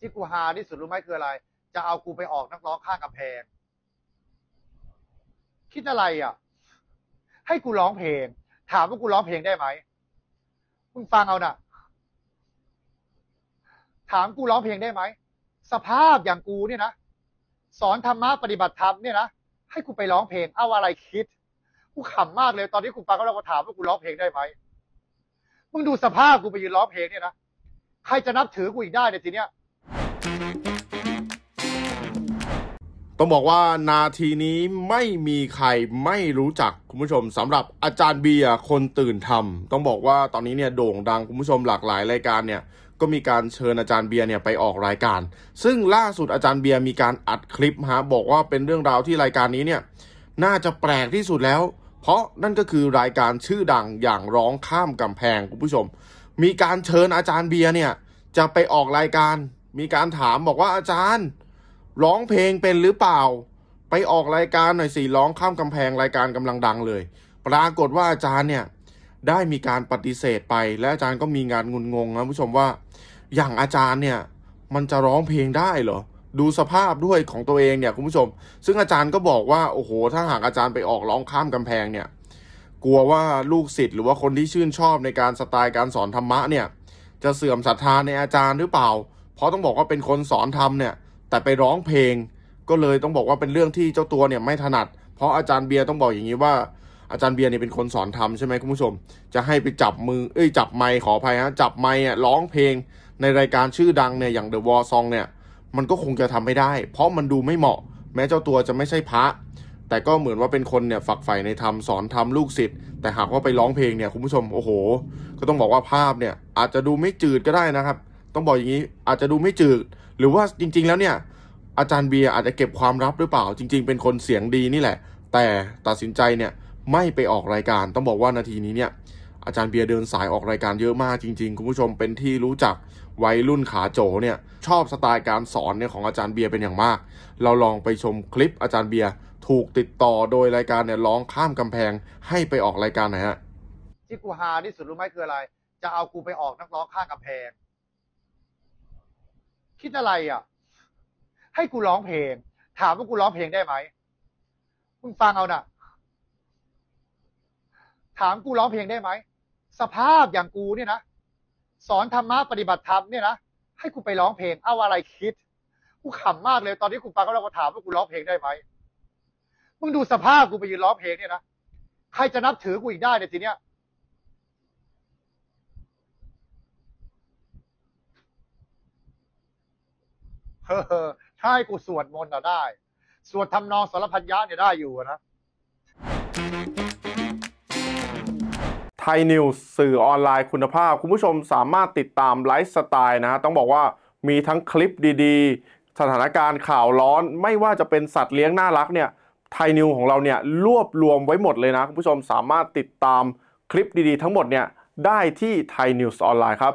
ที่กูหาที่สุดรู้ไหมคืออะไร จะเอากูไปออกนักร้องข้างกำแพงคิดอะไรอ่ะ ให้กูร้องเพลง ถามว่ากูร้องเพลงได้ไหม มึงฟังเอานะ่ะ ถามกูร้องเพลงได้ไหม สภาพอย่างกูเนี่ยนะ สอนธรรมะปฏิบัติธรรมเนี่ยนะ ให้กูไปร้องเพลง เอาอะไรคิด กูขำมากเลยตอนนี้กูฟังก็เราก็ถามว่ากูร้องเพลงได้ไหม มึงดูสภาพกูไปยืนร้องเพลงเนี่ยนะ ใครจะนับถือกูอีกได้ในทีเนี้ยต้องบอกว่านาทีนี้ไม่มีใครไม่รู้จักคุณผู้ชมสำหรับอาจารย์เบียร์คนตื่นทำต้องบอกว่าตอนนี้เนี่ยโด่งดังคุณผู้ชมหลากหลายรายการเนี่ยก็มีการเชิญอาจารย์เบียร์เนี่ยไปออกรายการ ซึ่งล่าสุดอาจารย์เบียร์มีการอัดคลิปฮะบอกว่าเป็นเรื่องราวที่รายการนี้เนี่ยน่าจะแปลกที่สุดแล้ว เพราะนั่นก็คือรายการชื่อดังอย่างร้องข้ามกำแพงคุณผู้ชม มีการเชิญอาจารย์เบียร์เนี่ยจะไปออกรายการมีการถามบอกว่าอาจารย์ ร้องเพลงเป็นหรือเปล่า ไปออกรายการหน่อยสิร้องข้ามกำแพงรายการกำลังดังเลย ปรากฏว่าอาจารย์เนี่ยได้มีการปฏิเสธไป และอาจารย์ก็มีงานงุนงงนะผู้ชมว่าอย่างอาจารย์เนี่ย มันจะร้องเพลงได้เหรอ ดูสภาพด้วยของตัวเองเนี่ยคุณผู้ชม ซึ่งอาจารย์ก็บอกว่าโอ้โหถ้าหากอาจารย์ไปออกร้องข้ามกำแพงเนี่ยกลัวว่าลูกศิษย์หรือว่าคนที่ชื่นชอบในการสไตล์การสอนธรรมะเนี่ยจะเสื่อมศรัทธาในอาจารย์หรือเปล่าเพราะต้องบอกว่าเป็นคนสอนทำเนี่ย แต่ไปร้องเพลง ก็เลยต้องบอกว่าเป็นเรื่องที่เจ้าตัวเนี่ยไม่ถนัด เพราะอาจารย์เบียร์ต้องบอกอย่างนี้ว่าอาจารย์เบียร์เนี่ยเป็นคนสอนทำใช่ไหมคุณผู้ชม จะให้ไปจับมือ เอ้ยจับไมค์ขออภัยฮะ จับไมค์อ่ะร้องเพลงในรายการชื่อดังเนี่ยอย่าง The War Song เนี่ย มันก็คงจะทำไม่ได้ เพราะมันดูไม่เหมาะ แม้เจ้าตัวจะไม่ใช่พระ แต่ก็เหมือนว่าเป็นคนเนี่ยฝักใฝ่ในธรรมสอนธรรมลูกศิษย์ แต่หากว่าไปร้องเพลงเนี่ยคุณผู้ชมโอ้โห ก็ต้องบอกว่าภาพเนี่ยอาจจะดูไม่จืดก็ได้นะครับต้องบอกอย่างนี้อาจจะดูไม่จืด หรือว่าจริงๆแล้วเนี่ยอาจารย์เบียร์อาจจะเก็บความลับหรือเปล่า จริง ๆ เป็นคนเสียงดีนี่แหละ แต่ตัดสินใจเนี่ย ไม่ไปออกรายการต้องบอกว่านาทีนี้เนี่ย อาจารย์เบียร์เดินสายออกรายการเยอะมากจริงๆ คุณผู้ชมเป็นที่รู้จักวัยรุ่นขาโจเนี่ยชอบสไตล์การสอนเนี่ยของอาจารย์เบียร์เป็นอย่างมาก เราลองไปชมคลิปอาจารย์เบียร์ถูกติดต่อโดยรายการเนี่ยร้องข้ามกำแพงให้ไปออกรายการหน่อยฮะที่กูฮาที่สุดรู้ไหมคืออะไร จะเอากูไปออกนักร้องข้ามกำแพงคิดอะไรอ่ะ ให้กูร้องเพลง ถามว่ากูร้องเพลงได้ไหมมึงฟังเอานะ่ะ ถามกูร้องเพลงได้ไหม สภาพอย่างกูเนี่ยนะ สอนธรรมะปฏิบัติธรรมเนี่ยนะ ให้กูไปร้องเพลงเอาอะไรคิด กูขำมากเลยตอนที่กูฟังเขาเราก็ถามว่ากูร้องเพลงได้ไหม มึงดูสภาพกูไปยืนร้องเพลงเนี่ยนะ ใครจะนับถือกูอีกได้เนี่ยทีเนี้ยเออถ้าให้กูสวดมนต์อะได้ สวดทำนองสารพันยะเนี่ยได้อยู่นะ ไทยนิวส์สื่อออนไลน์คุณภาพ คุณผู้ชมสามารถติดตามไลฟ์สไตล์นะฮะต้องบอกว่ามีทั้งคลิปดีๆ สถานการณ์ข่าวร้อน ไม่ว่าจะเป็นสัตว์เลี้ยงน่ารักเนี่ย ไทยนิวของเราเนี่ย รวบรวมไว้หมดเลยนะ คุณผู้ชมสามารถติดตามคลิปดีๆทั้งหมดเนี่ยได้ที่ไทยนิวส์ออนไลน์ครับ